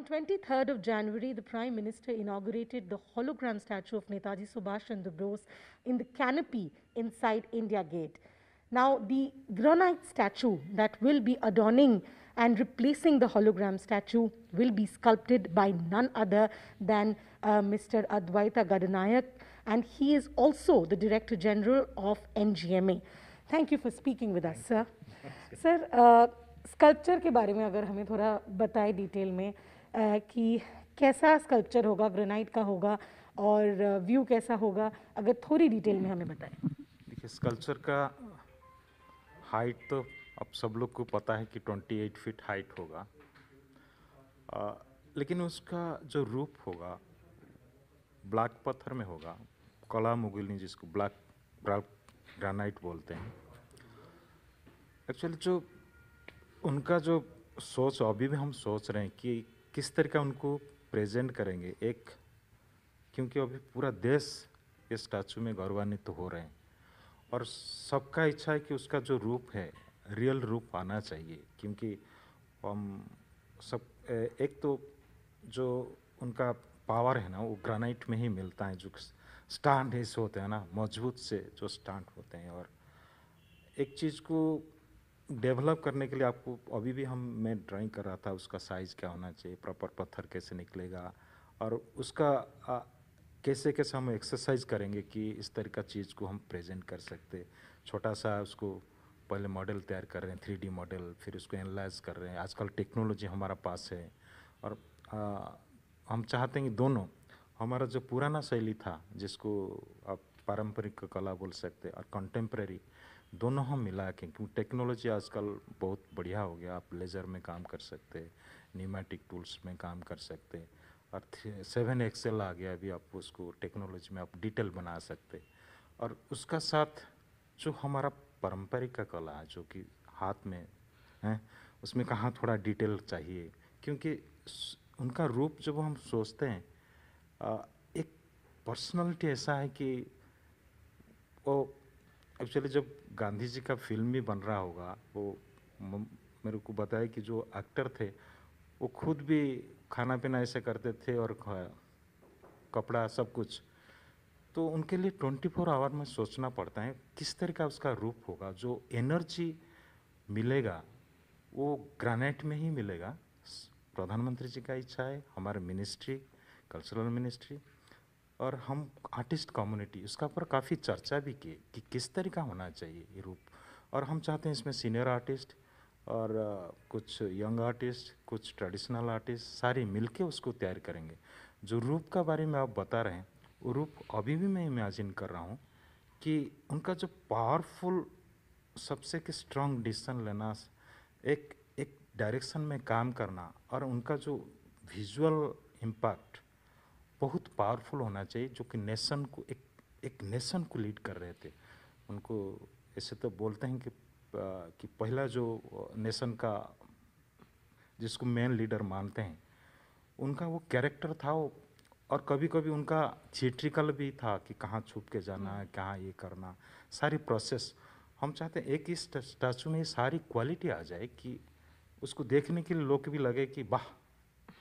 On 23rd of January, the Prime Minister inaugurated the hologram statue of Netaji Subhash Chandra Bose in the canopy inside India Gate. Now, the granite statue that will be adorning and replacing the hologram statue will be sculpted by none other than uh, Mr. Advaita Gadanayak, and he is also the Director General of NGMA. Thank you for speaking with us, sir. sir, uh, के बारे में अगर हमें थोड़ा बताए detail में कि कैसा स्कल्पचर होगा ग्रेनाइट का होगा और व्यू कैसा होगा अगर थोड़ी डिटेल में हमें बताएं देखिए स्कल्पचर का हाइट तो अब सब लोग को पता है कि 28 फीट हाइट होगा आ, लेकिन उसका जो रूप होगा ब्लैक पत्थर में होगा कला मुगलनी जिसको ब्लैक ग्रानाइट बोलते हैं एक्चुअली जो उनका जो सोच अभी भी हम सोच रहे हैं कि किस का उनको प्रेजेंट करेंगे एक क्योंकि अभी पूरा देश ये स्टैचू में गौरवान्वित तो हो रहे हैं और सबका इच्छा है कि उसका जो रूप है रियल रूप आना चाहिए क्योंकि हम सब एक तो जो उनका पावर है ना वो ग्रानाइट में ही मिलता है जो स्टांड ऐसे होते हैं ना मजबूत से जो स्टांड होते हैं और एक चीज़ को डेवलप करने के लिए आपको अभी भी हम मैं ड्राइंग कर रहा था उसका साइज़ क्या होना चाहिए प्रॉपर पत्थर कैसे निकलेगा और उसका आ, कैसे कैसे हम एक्सरसाइज करेंगे कि इस तरह का चीज़ को हम प्रेजेंट कर सकते छोटा सा उसको पहले मॉडल तैयार कर रहे हैं थ्री डी मॉडल फिर उसको एनालाइज कर रहे हैं आजकल टेक्नोलॉजी हमारा पास है और आ, हम चाहते हैं कि दोनों हमारा जो पुराना शैली था जिसको आप पारंपरिक कला बोल सकते और कंटेम्प्रेरी दोनों हम मिला के क्योंकि टेक्नोलॉजी आजकल बहुत बढ़िया हो गया आप लेज़र में काम कर सकते हैं न्यूमेटिक टूल्स में काम कर सकते और सेवन एक्सेल आ गया अभी आप उसको टेक्नोलॉजी में आप डिटेल बना सकते और उसका साथ जो हमारा पारंपरिक का कला है जो कि हाथ में है उसमें कहाँ थोड़ा डिटेल चाहिए क्योंकि उनका रूप जब हम सोचते हैं एक पर्सनलिटी ऐसा है कि वो एक्चुअली जब गांधी जी का फिल्म भी बन रहा होगा वो मेरे को बताया कि जो एक्टर थे वो खुद भी खाना पीना ऐसे करते थे और कपड़ा सब कुछ तो उनके लिए 24 फोर आवर में सोचना पड़ता है किस तरह का उसका रूप होगा जो एनर्जी मिलेगा वो ग्रानाइट में ही मिलेगा प्रधानमंत्री जी का इच्छा है हमारे मिनिस्ट्री कल्चरल मिनिस्ट्री और हम आर्टिस्ट कम्युनिटी उसका पर काफ़ी चर्चा भी की कि किस तरीका होना चाहिए ये रूप और हम चाहते हैं इसमें सीनियर आर्टिस्ट और कुछ यंग आर्टिस्ट कुछ ट्रेडिशनल आर्टिस्ट सारे मिलके उसको तैयार करेंगे जो रूप का बारे में आप बता रहे हैं वो रूप अभी भी मैं इमेजिन कर रहा हूँ कि उनका जो पावरफुल सबसे कि स्ट्रांग डिसीजन लेना एक एक डायरेक्शन में काम करना और उनका जो विजुअल इम्पैक्ट बहुत पावरफुल होना चाहिए जो कि नेशन को एक एक नेशन को लीड कर रहे थे उनको ऐसे तो बोलते हैं कि कि पहला जो नेशन का जिसको मेन लीडर मानते हैं उनका वो कैरेक्टर था वो और कभी कभी उनका थिएट्रिकल भी था कि कहाँ छुप के जाना है हम्म। कहाँ ये करना सारी प्रोसेस हम चाहते हैं एक ही स्टैचू में सारी क्वालिटी आ जाए कि उसको देखने के लिए लोग भी लगे कि वाह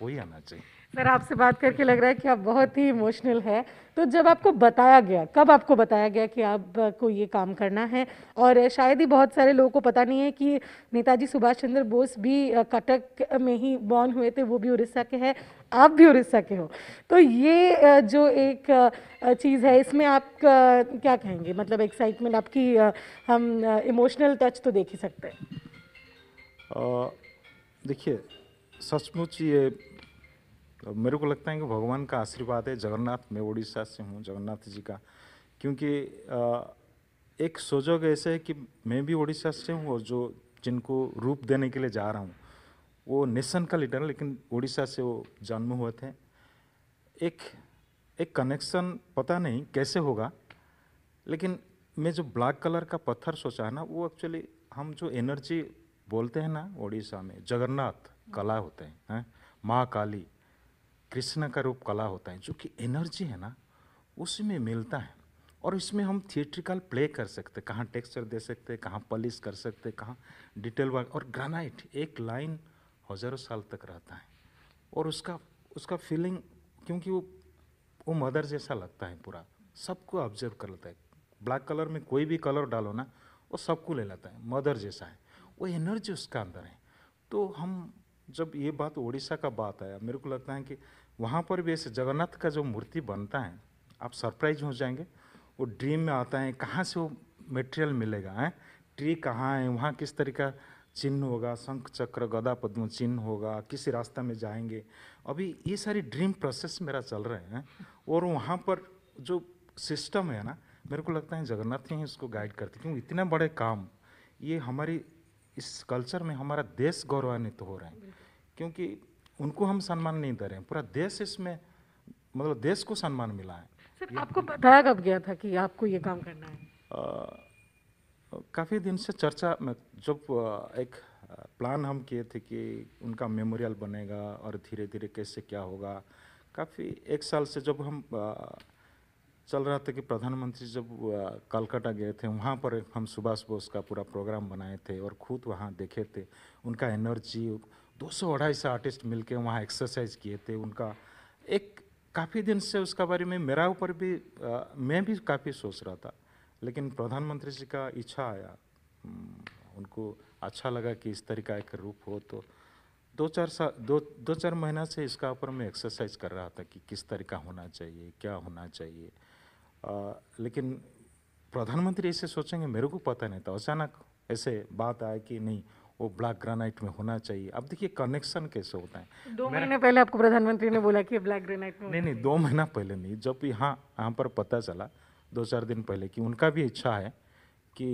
वही आना चाहिए सर आपसे बात करके लग रहा है कि आप बहुत ही इमोशनल है तो जब आपको बताया गया कब आपको बताया गया कि आपको ये काम करना है और शायद ही बहुत सारे लोगों को पता नहीं है कि नेताजी सुभाष चंद्र बोस भी कटक में ही बॉर्न हुए थे वो भी उड़ीसा के हैं आप भी उड़ीसा के हो तो ये जो एक चीज़ है इसमें आप क्या कहेंगे मतलब एक्साइटमेंट आपकी हम इमोशनल टच तो देख ही सकते हैं देखिए सचमुच ये और मेरे को लगता है कि भगवान का आशीर्वाद है जगन्नाथ मैं उड़ीसा से हूँ जगन्नाथ जी का क्योंकि एक सोजोग ऐसे है कि मैं भी उड़ीसा से हूँ और जो जिनको रूप देने के लिए जा रहा हूँ वो नेशन का लीडर लेकिन उड़ीसा से वो जन्म हुए थे एक एक कनेक्शन पता नहीं कैसे होगा लेकिन मैं जो ब्लैक कलर का पत्थर सोचा है ना वो एक्चुअली हम जो एनर्जी बोलते हैं ना उड़ीसा में जगन्नाथ कला होते हैं है? माँ काली कृष्ण का रूप कला होता है जो कि एनर्जी है ना उसमें मिलता है और इसमें हम थिएट्रिकल प्ले कर सकते कहाँ टेक्सचर दे सकते कहाँ पॉलिश कर सकते कहाँ डिटेल वर्क और ग्रानाइट एक लाइन हज़ारों साल तक रहता है और उसका उसका फीलिंग क्योंकि वो वो मदर जैसा लगता है पूरा सबको ऑब्जर्व कर लेता है ब्लैक कलर में कोई भी कलर डालो ना वो सबको ले लेता है मदर जैसा है वो एनर्जी उसका अंदर है तो हम जब ये बात ओडिशा का बात आया मेरे को लगता है कि वहाँ पर भी ऐसे जगन्नाथ का जो मूर्ति बनता है आप सरप्राइज हो जाएंगे वो ड्रीम में आता है कहाँ से वो मटेरियल मिलेगा है ट्री कहाँ है वहाँ किस तरीका चिन्ह होगा शंख चक्र गदा पद्म चिन्ह होगा किस रास्ता में जाएंगे अभी ये सारी ड्रीम प्रोसेस मेरा चल रहे हैं और वहाँ पर जो सिस्टम है ना मेरे को लगता है जगन्नाथ ही इसको गाइड करते क्योंकि इतने बड़े काम ये हमारी इस कल्चर में हमारा देश गौरवान्वित हो रहा है क्योंकि उनको हम सम्मान नहीं दे रहे हैं पूरा देश इसमें मतलब देश को सम्मान मिला है सर आपको बताया कब गया था कि आपको ये काम करना है काफ़ी दिन से चर्चा में जब एक प्लान हम किए थे कि उनका मेमोरियल बनेगा और धीरे धीरे कैसे क्या होगा काफ़ी एक साल से जब हम चल रहा था कि प्रधानमंत्री जब कलकत्ता गए थे वहाँ पर हम सुभाष बोस का पूरा प्रोग्राम बनाए थे और खुद वहाँ देखे थे उनका एनर्जी दो सौ अढ़ाई सौ आर्टिस्ट मिल के वहाँ एक्सरसाइज किए थे उनका एक काफ़ी दिन से उसका बारे में मेरा ऊपर भी आ, मैं भी काफ़ी सोच रहा था लेकिन प्रधानमंत्री जी का इच्छा आया उनको अच्छा लगा कि इस तरीका एक रूप हो तो दो चार साल दो दो चार महीना से इसका ऊपर मैं एक्सरसाइज कर रहा था कि किस तरीका होना चाहिए क्या होना चाहिए आ, लेकिन प्रधानमंत्री ऐसे सोचेंगे मेरे को पता नहीं था अचानक ऐसे बात आए कि नहीं वो ब्लैक ग्रेनाइट में होना चाहिए अब देखिए कनेक्शन कैसे होता है दो महीने पहले आपको प्रधानमंत्री ने बोला कि ब्लैक ग्रेनाइट में नहीं नहीं दो महीना पहले नहीं जब यहाँ यहाँ पर पता चला दो चार दिन पहले कि उनका भी इच्छा है कि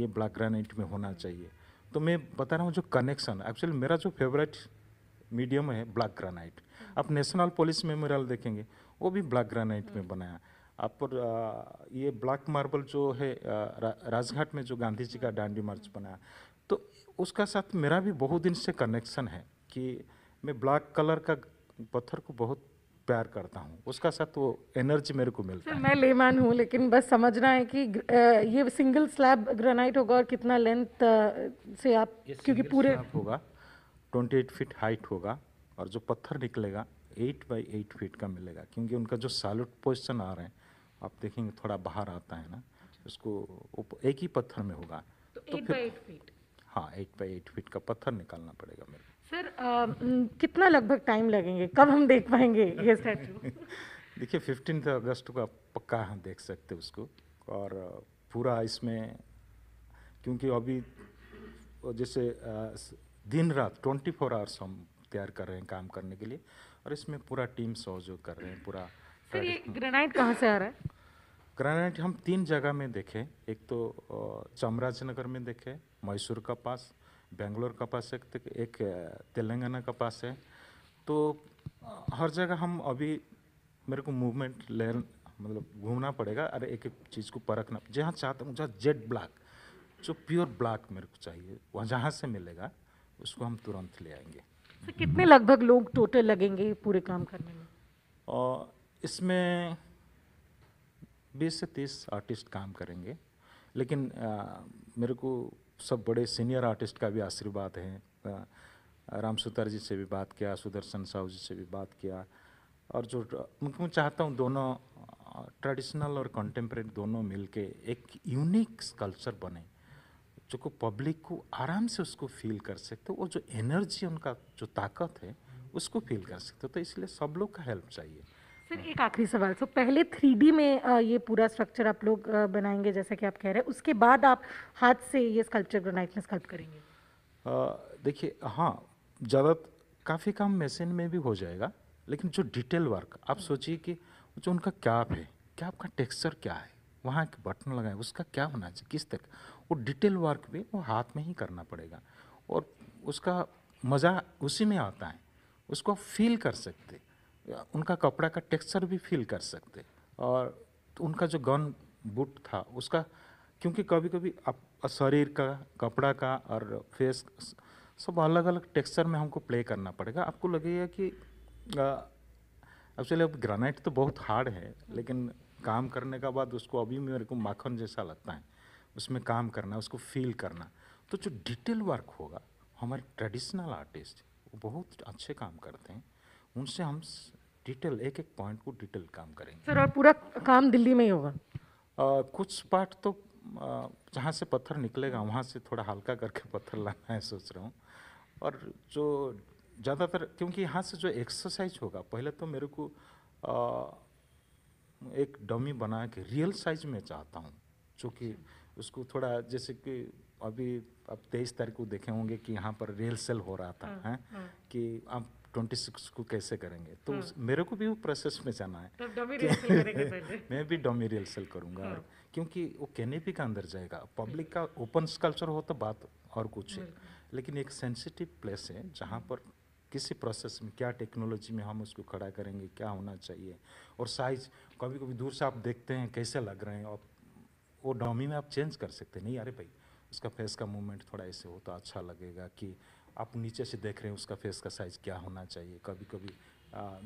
ये ब्लैक ग्रेनाइट में होना चाहिए तो मैं बता रहा हूँ जो कनेक्शन एक्चुअली मेरा जो फेवरेट मीडियम है ब्लैक ग्रेनाइट आप नेशनल पुलिस मेमोरियल देखेंगे वो भी ब्लैक ग्रेनाइट में हम्म। बनाया आप पर ये ब्लैक मार्बल जो है राजघाट में जो गांधी जी का डांडी मार्च बनाया तो उसका साथ मेरा भी बहुत दिन से कनेक्शन है कि मैं ब्लैक कलर का पत्थर को बहुत प्यार करता हूँ उसका साथ वो एनर्जी मेरे को मिलता है मैं लेमान हूँ लेकिन बस समझना है कि ये सिंगल स्लैब ग्रेनाइट होगा और कितना लेंथ से आप क्योंकि पूरे होगा ट्वेंटी एट फीट हाइट होगा और जो पत्थर निकलेगा एट बाई एट फीट का मिलेगा क्योंकि उनका जो सॉलिड पोजिशन आ रहे हैं आप देखेंगे थोड़ा बाहर आता है ना उसको एक ही पत्थर में होगा तो, तो एट बाई एट फीट हाँ एट बाई एट फीट का पत्थर निकालना पड़ेगा मेरे सर आ, कितना लगभग टाइम लगेंगे कब हम देख पाएंगे ये स्टैचू देखिए फिफ्टीन अगस्त को आप पक्का हम देख सकते उसको और पूरा इसमें क्योंकि अभी जैसे दिन रात ट्वेंटी फोर आवर्स हम तैयार कर रहे हैं काम करने के लिए और इसमें पूरा टीम सहयोग कर रहे हैं पूरा सर ये ग्रेनाइट कहाँ से आ रहा है ग्रेनाइट हम तीन जगह में देखे एक तो चामराजनगर में देखे मैसूर का पास बेंगलोर का पास एक तो, एक तेलंगाना का पास है तो हर जगह हम अभी मेरे को मूवमेंट ले मतलब घूमना पड़ेगा अरे एक एक चीज़ को परखना जहाँ चाहता हूँ जहाँ जेड ब्लैक जो प्योर ब्लैक मेरे को चाहिए वहाँ जहाँ से मिलेगा उसको हम तुरंत ले आएंगे सर कितने लगभग लोग टोटल लगेंगे पूरे काम करने में इसमें 20 से 30 आर्टिस्ट काम करेंगे लेकिन आ, मेरे को सब बड़े सीनियर आर्टिस्ट का भी आशीर्वाद है राम सुतार जी से भी बात किया सुदर्शन साहू जी से भी बात किया और जो मैं चाहता हूँ दोनों ट्रेडिशनल और कंटेम्प्रेरी दोनों मिलके एक यूनिक कल्चर बने जो को पब्लिक को आराम से उसको फील कर सकते वो जो एनर्जी उनका जो ताकत है उसको फील कर सकते तो इसलिए सब लोग का हेल्प चाहिए सर एक आखिरी सवाल सो पहले थ्री में ये पूरा स्ट्रक्चर आप लोग बनाएंगे जैसा कि आप कह रहे हैं उसके बाद आप हाथ से ये स्कल्पचर ग्रेनाइट में स्कल्प करेंगे देखिए हाँ ज़्यादा काफ़ी काम मशीन में भी हो जाएगा लेकिन जो डिटेल वर्क आप सोचिए कि जो उनका कैप है कैप का टेक्सचर क्या है वहाँ एक बटन लगाए उसका क्या होना चाहिए किस तक वो डिटेल वर्क भी वो हाथ में ही करना पड़ेगा और उसका मज़ा उसी में आता है उसको फील कर सकते उनका कपड़ा का टेक्सचर भी फील कर सकते और उनका जो गन बूट था उसका क्योंकि कभी कभी आप शरीर का कपड़ा का और फेस सब अलग अलग टेक्सचर में हमको प्ले करना पड़ेगा आपको लगेगा कि एक्चुअली अब ग्रेनाइट तो बहुत हार्ड है लेकिन काम करने का बाद उसको अभी मेरे को माखन जैसा लगता है उसमें काम करना उसको फील करना तो जो डिटेल वर्क होगा हमारे ट्रेडिशनल आर्टिस्ट वो बहुत अच्छे काम करते हैं उनसे हम डिटेल एक एक पॉइंट को डिटेल काम करेंगे सर और पूरा काम दिल्ली में ही होगा आ, कुछ पार्ट तो जहाँ से पत्थर निकलेगा वहाँ से थोड़ा हल्का करके पत्थर लाना है सोच रहा हूँ और जो ज़्यादातर क्योंकि यहाँ से जो एक्सरसाइज होगा पहले तो मेरे को आ, एक डमी बना के रियल साइज में चाहता हूँ चूँकि उसको थोड़ा जैसे कि अभी आप तेईस तारीख को देखे होंगे कि यहाँ पर रेल सेल हो रहा था हाँ, हैं हाँ। कि आप ट्वेंटी सिक्स को कैसे करेंगे तो हाँ। मेरे को भी वो प्रोसेस में जाना है तो मैं भी डोमी रिहर्सल करूँगा हाँ। क्योंकि वो कैनेपी का अंदर जाएगा पब्लिक का ओपन स्कल्चर हो तो बात और कुछ है लेकिन एक सेंसिटिव प्लेस है जहाँ पर किसी प्रोसेस में क्या टेक्नोलॉजी में हम उसको खड़ा करेंगे क्या होना चाहिए और साइज कभी कभी दूर से आप देखते हैं कैसे लग रहे हैं और वो डोमी में आप चेंज कर सकते हैं नहीं अरे भाई उसका फेस का मूवमेंट थोड़ा ऐसे हो तो अच्छा लगेगा कि आप नीचे से देख रहे हैं उसका फेस का साइज़ क्या होना चाहिए कभी कभी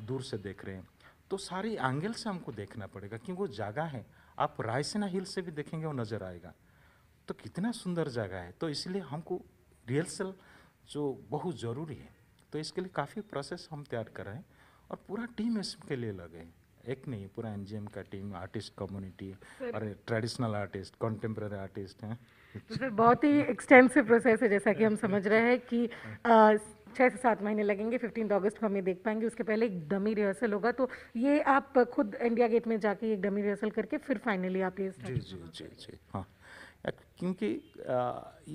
दूर से देख रहे हैं तो सारी एंगल से हमको देखना पड़ेगा क्योंकि वो जगह है आप रायसेना हिल से भी देखेंगे वो नज़र आएगा तो कितना सुंदर जगह है तो इसलिए हमको रिहर्सल जो बहुत ज़रूरी है तो इसके लिए काफ़ी प्रोसेस हम तैयार कर रहे हैं और पूरा टीम इसके लिए लगे हैं एक नहीं पूरा एम का टीम आर्टिस्ट कम्युनिटी और ट्रेडिशनल आर्टिस्ट कंटेम्प्रेरी आर्टिस्ट हैं उसमें तो बहुत ही एक्सटेंसिव प्रोसेस है जैसा कि हम समझ रहे हैं कि छः से सात महीने लगेंगे फिफ्टीन अगस्त को हम ये देख पाएंगे उसके पहले एक डमी रिहर्सल होगा तो ये आप खुद इंडिया गेट में जाके एक डमी रिहर्सल करके फिर फाइनली आप ये जी जी जी जी हाँ क्योंकि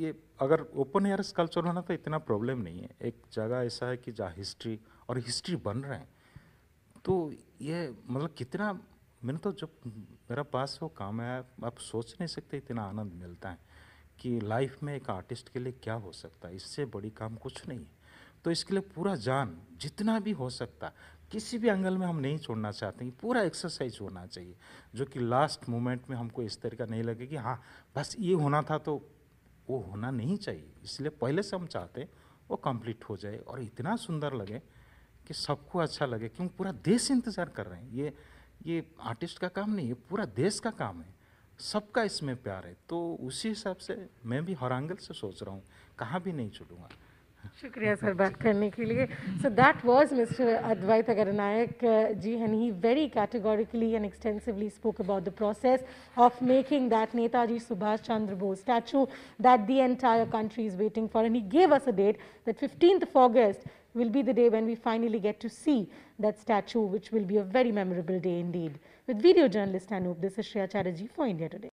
ये अगर ओपन एयर स्कल्पचर होना तो इतना प्रॉब्लम नहीं है एक जगह ऐसा है कि जहाँ हिस्ट्री और हिस्ट्री बन रहे हैं तो ये मतलब कितना मैंने तो जब मेरा पास वो काम है आप सोच नहीं सकते इतना आनंद मिलता है कि लाइफ में एक आर्टिस्ट के लिए क्या हो सकता है इससे बड़ी काम कुछ नहीं है तो इसके लिए पूरा जान जितना भी हो सकता किसी भी एंगल में हम नहीं छोड़ना चाहते हैं पूरा एक्सरसाइज होना चाहिए जो कि लास्ट मोमेंट में हमको इस तरह का नहीं लगे कि हाँ बस ये होना था तो वो होना नहीं चाहिए इसलिए पहले से हम चाहते हैं वो कंप्लीट हो जाए और इतना सुंदर लगे कि सबको अच्छा लगे क्योंकि पूरा देश इंतज़ार कर रहे हैं ये ये आर्टिस्ट का काम नहीं है पूरा देश का काम है सबका इसमें प्यार है तो उसी हिसाब से मैं भी हर एंगल से सोच रहा हूँ कहाँ भी नहीं छुटूंगा शुक्रिया सर बात करने के लिए so that was mister Advait Gadanayak ji and he very categorically and extensively spoke about the process of making that Netaji Subhash Chandra Bose statue that the entire country is waiting for and he gave us a date that fifteenth August will be the day when we finally get to see that statue which will be a very memorable day indeed. With video journalist Anoop, this is Shreya Chatterjee for India Today.